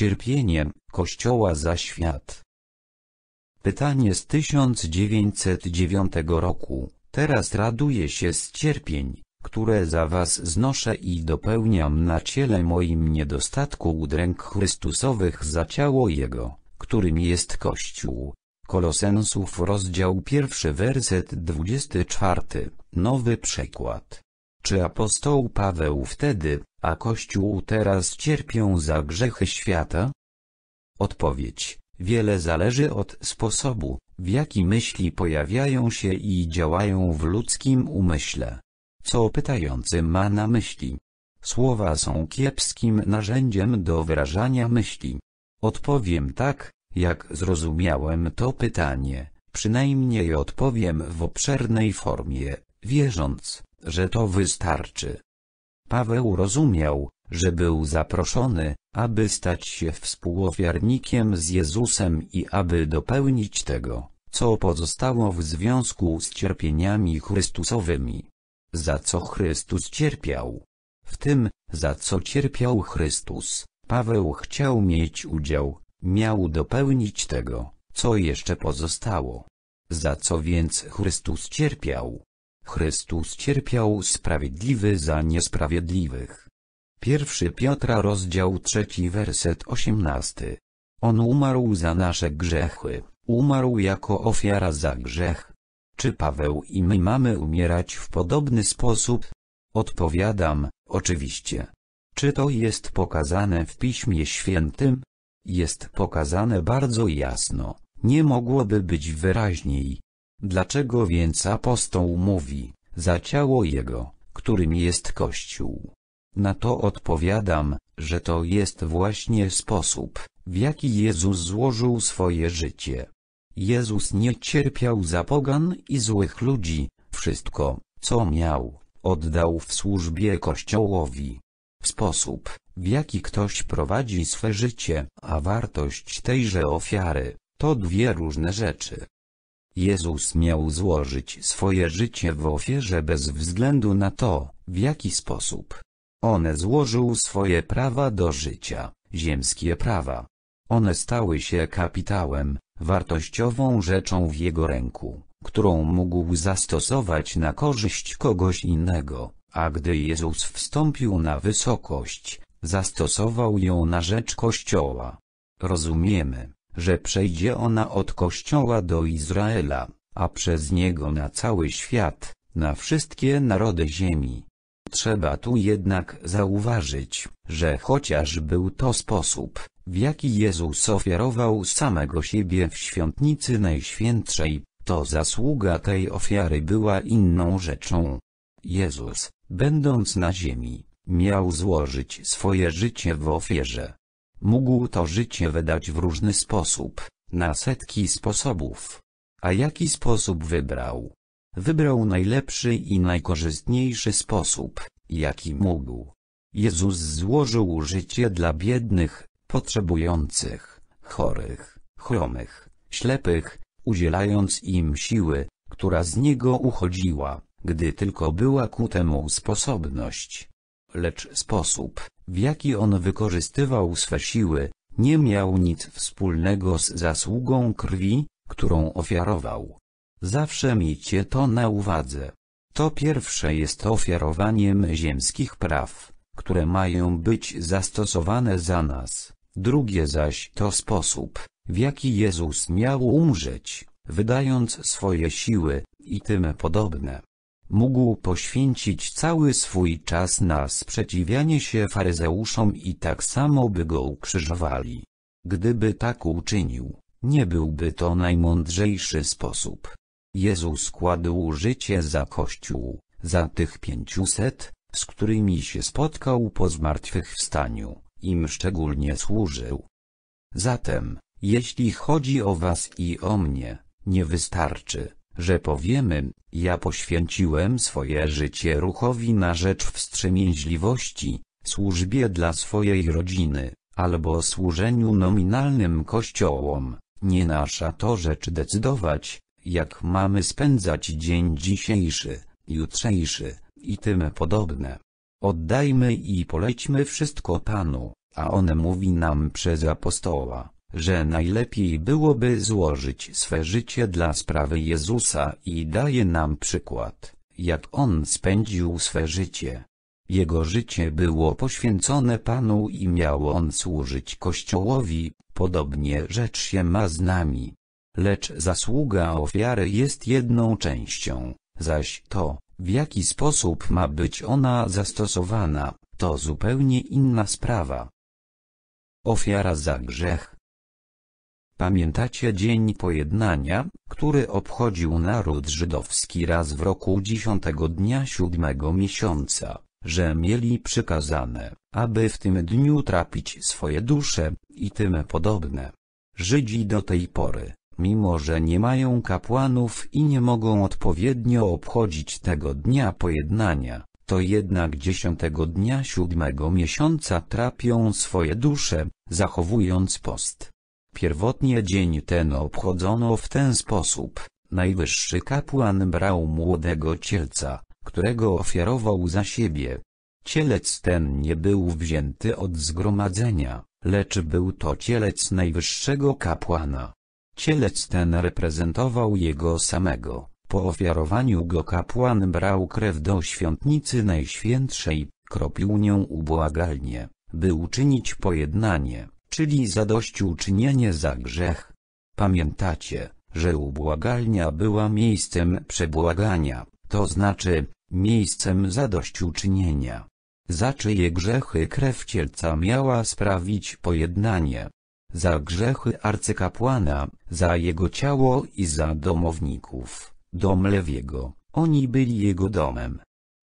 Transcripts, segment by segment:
cierpieniem, Kościoła za świat. Pytanie z 1909 roku, teraz raduję się z cierpień, które za was znoszę i dopełniam na ciele moim niedostatku udręk Chrystusowych za ciało Jego, którym jest Kościół. Kolosensów rozdział pierwszy werset 24, nowy przekład. Czy apostoł Paweł wtedy, a Kościół teraz cierpią za grzechy świata? Odpowiedź. Wiele zależy od sposobu, w jaki myśli pojawiają się i działają w ludzkim umyśle. Co pytający ma na myśli? Słowa są kiepskim narzędziem do wyrażania myśli. Odpowiem tak, jak zrozumiałem to pytanie, przynajmniej odpowiem w obszernej formie, wierząc, że to wystarczy. Paweł rozumiał, że był zaproszony, aby stać się współofiarnikiem z Jezusem i aby dopełnić tego, co pozostało w związku z cierpieniami Chrystusowymi. Za co Chrystus cierpiał? W tym, za co cierpiał Chrystus, Paweł chciał mieć udział, miał dopełnić tego, co jeszcze pozostało. Za co więc Chrystus cierpiał? Chrystus cierpiał sprawiedliwy za niesprawiedliwych. 1 Piotra rozdział 3 werset 18. On umarł za nasze grzechy, umarł jako ofiara za grzech. Czy Paweł i my mamy umierać w podobny sposób? Odpowiadam, oczywiście. Czy to jest pokazane w Piśmie Świętym? Jest pokazane bardzo jasno, nie mogłoby być wyraźniej. Dlaczego więc apostoł mówi, za ciało jego, którym jest Kościół? Na to odpowiadam, że to jest właśnie sposób, w jaki Jezus złożył swoje życie. Jezus nie cierpiał za pogan i złych ludzi, wszystko, co miał, oddał w służbie Kościołowi. Sposób, w jaki ktoś prowadzi swe życie, a wartość tejże ofiary, to dwie różne rzeczy. Jezus miał złożyć swoje życie w ofierze bez względu na to, w jaki sposób. One złożył swoje prawa do życia, ziemskie prawa. One stały się kapitałem, wartościową rzeczą w jego ręku, którą mógł zastosować na korzyść kogoś innego, a gdy Jezus wstąpił na wysokość, zastosował ją na rzecz Kościoła. Rozumiemy że przejdzie ona od Kościoła do Izraela, a przez niego na cały świat, na wszystkie narody ziemi. Trzeba tu jednak zauważyć, że chociaż był to sposób, w jaki Jezus ofiarował samego siebie w świątnicy Najświętszej, to zasługa tej ofiary była inną rzeczą. Jezus, będąc na ziemi, miał złożyć swoje życie w ofierze, Mógł to życie wydać w różny sposób, na setki sposobów. A jaki sposób wybrał? Wybrał najlepszy i najkorzystniejszy sposób, jaki mógł. Jezus złożył życie dla biednych, potrzebujących, chorych, chromych, ślepych, udzielając im siły, która z niego uchodziła, gdy tylko była ku temu sposobność. Lecz sposób, w jaki on wykorzystywał swe siły, nie miał nic wspólnego z zasługą krwi, którą ofiarował. Zawsze miejcie to na uwadze. To pierwsze jest ofiarowaniem ziemskich praw, które mają być zastosowane za nas, drugie zaś to sposób, w jaki Jezus miał umrzeć, wydając swoje siły, i tym podobne mógł poświęcić cały swój czas na sprzeciwianie się faryzeuszom i tak samo by go ukrzyżowali. Gdyby tak uczynił, nie byłby to najmądrzejszy sposób. Jezus kładł życie za Kościół, za tych pięciuset, z którymi się spotkał po zmartwychwstaniu, im szczególnie służył. Zatem, jeśli chodzi o was i o mnie, nie wystarczy, że powiemy, ja poświęciłem swoje życie ruchowi na rzecz wstrzemięźliwości, służbie dla swojej rodziny, albo służeniu nominalnym kościołom, nie nasza to rzecz decydować, jak mamy spędzać dzień dzisiejszy, jutrzejszy, i tym podobne. Oddajmy i polećmy wszystko Panu, a On mówi nam przez apostoła że najlepiej byłoby złożyć swe życie dla sprawy Jezusa i daje nam przykład, jak On spędził swe życie. Jego życie było poświęcone Panu i miał On służyć Kościołowi, podobnie rzecz się ma z nami. Lecz zasługa ofiary jest jedną częścią, zaś to, w jaki sposób ma być ona zastosowana, to zupełnie inna sprawa. Ofiara za grzech Pamiętacie Dzień Pojednania, który obchodził naród żydowski raz w roku dziesiątego dnia siódmego miesiąca, że mieli przykazane, aby w tym dniu trapić swoje dusze, i tym podobne. Żydzi do tej pory, mimo że nie mają kapłanów i nie mogą odpowiednio obchodzić tego dnia pojednania, to jednak dziesiątego dnia siódmego miesiąca trapią swoje dusze, zachowując post. Pierwotnie dzień ten obchodzono w ten sposób. Najwyższy kapłan brał młodego cielca, którego ofiarował za siebie. Cielec ten nie był wzięty od zgromadzenia, lecz był to cielec najwyższego kapłana. Cielec ten reprezentował jego samego. Po ofiarowaniu go kapłan brał krew do świątnicy najświętszej, kropił nią ubłagalnie, by uczynić pojednanie czyli zadośćuczynienie za grzech. Pamiętacie, że ubłagalnia była miejscem przebłagania, to znaczy, miejscem zadośćuczynienia. Za czyje grzechy krew cielca miała sprawić pojednanie? Za grzechy arcykapłana, za jego ciało i za domowników, dom Lewiego, oni byli jego domem.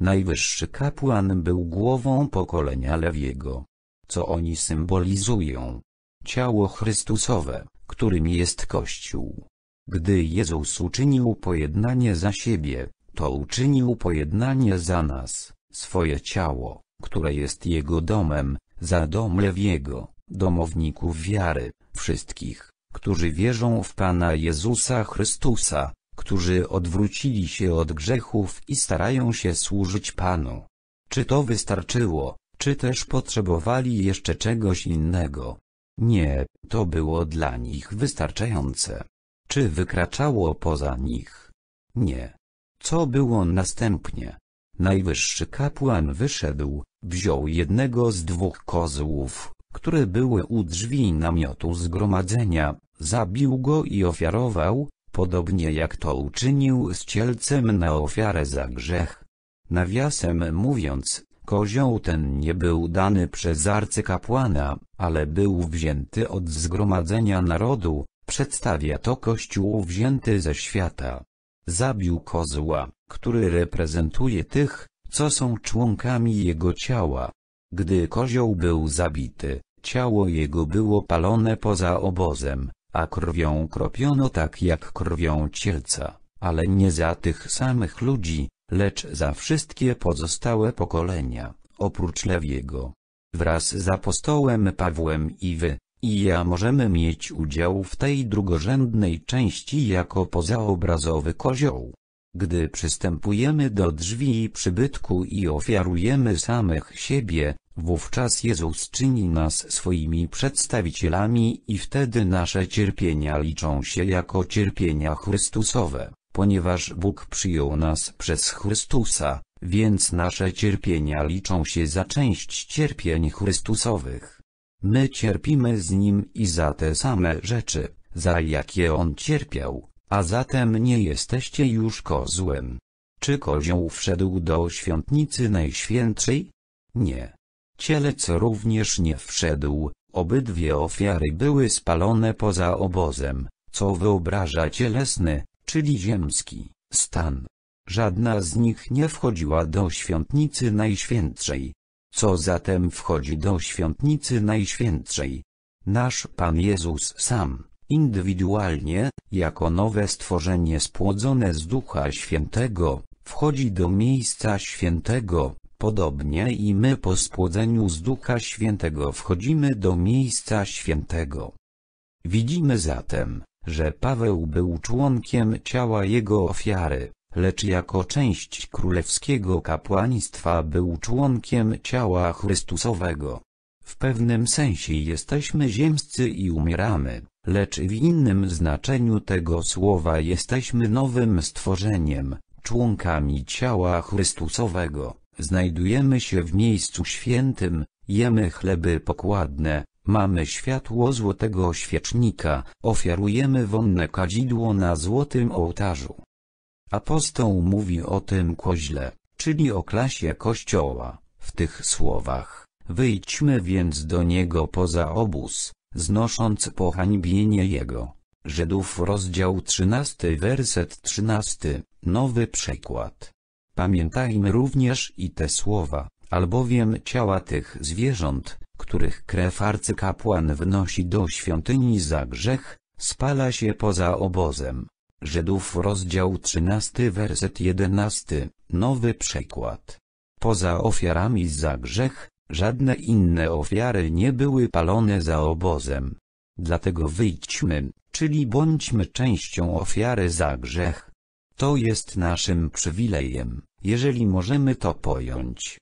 Najwyższy kapłan był głową pokolenia Lewiego co oni symbolizują. Ciało Chrystusowe, którym jest Kościół. Gdy Jezus uczynił pojednanie za siebie, to uczynił pojednanie za nas, swoje ciało, które jest Jego domem, za dom Lewiego, domowników wiary, wszystkich, którzy wierzą w Pana Jezusa Chrystusa, którzy odwrócili się od grzechów i starają się służyć Panu. Czy to wystarczyło? czy też potrzebowali jeszcze czegoś innego. Nie, to było dla nich wystarczające. Czy wykraczało poza nich? Nie. Co było następnie? Najwyższy kapłan wyszedł, wziął jednego z dwóch kozłów, które były u drzwi namiotu zgromadzenia, zabił go i ofiarował, podobnie jak to uczynił z cielcem na ofiarę za grzech. Nawiasem mówiąc, Kozioł ten nie był dany przez arcykapłana, ale był wzięty od zgromadzenia narodu, przedstawia to Kościół wzięty ze świata. Zabił kozła, który reprezentuje tych, co są członkami jego ciała. Gdy kozioł był zabity, ciało jego było palone poza obozem, a krwią kropiono tak jak krwią cielca, ale nie za tych samych ludzi, lecz za wszystkie pozostałe pokolenia, oprócz Lewiego. Wraz z apostołem Pawłem i wy, i ja możemy mieć udział w tej drugorzędnej części jako pozaobrazowy kozioł. Gdy przystępujemy do drzwi przybytku i ofiarujemy samych siebie, wówczas Jezus czyni nas swoimi przedstawicielami i wtedy nasze cierpienia liczą się jako cierpienia Chrystusowe. Ponieważ Bóg przyjął nas przez Chrystusa, więc nasze cierpienia liczą się za część cierpień Chrystusowych. My cierpimy z Nim i za te same rzeczy, za jakie On cierpiał, a zatem nie jesteście już kozłem. Czy kozioł wszedł do świątnicy najświętszej? Nie. Cielec również nie wszedł, obydwie ofiary były spalone poza obozem, co wyobraża cielesny, czyli ziemski, stan. Żadna z nich nie wchodziła do świątnicy najświętszej. Co zatem wchodzi do świątnicy najświętszej? Nasz Pan Jezus sam, indywidualnie, jako nowe stworzenie spłodzone z Ducha Świętego, wchodzi do miejsca świętego, podobnie i my po spłodzeniu z Ducha Świętego wchodzimy do miejsca świętego. Widzimy zatem, że Paweł był członkiem ciała jego ofiary, lecz jako część królewskiego kapłaństwa był członkiem ciała Chrystusowego. W pewnym sensie jesteśmy ziemscy i umieramy, lecz w innym znaczeniu tego słowa jesteśmy nowym stworzeniem, członkami ciała Chrystusowego, znajdujemy się w miejscu świętym, jemy chleby pokładne, Mamy światło złotego świecznika, ofiarujemy wonne kadzidło na złotym ołtarzu. Apostoł mówi o tym koźle, czyli o klasie Kościoła, w tych słowach, wyjdźmy więc do niego poza obóz, znosząc pohańbienie jego. Żydów rozdział 13 werset 13, nowy przykład. Pamiętajmy również i te słowa, albowiem ciała tych zwierząt, których krew arcykapłan wnosi do świątyni za grzech, spala się poza obozem. Żydów rozdział 13 werset 11, nowy przekład. Poza ofiarami za grzech, żadne inne ofiary nie były palone za obozem. Dlatego wyjdźmy, czyli bądźmy częścią ofiary za grzech. To jest naszym przywilejem, jeżeli możemy to pojąć.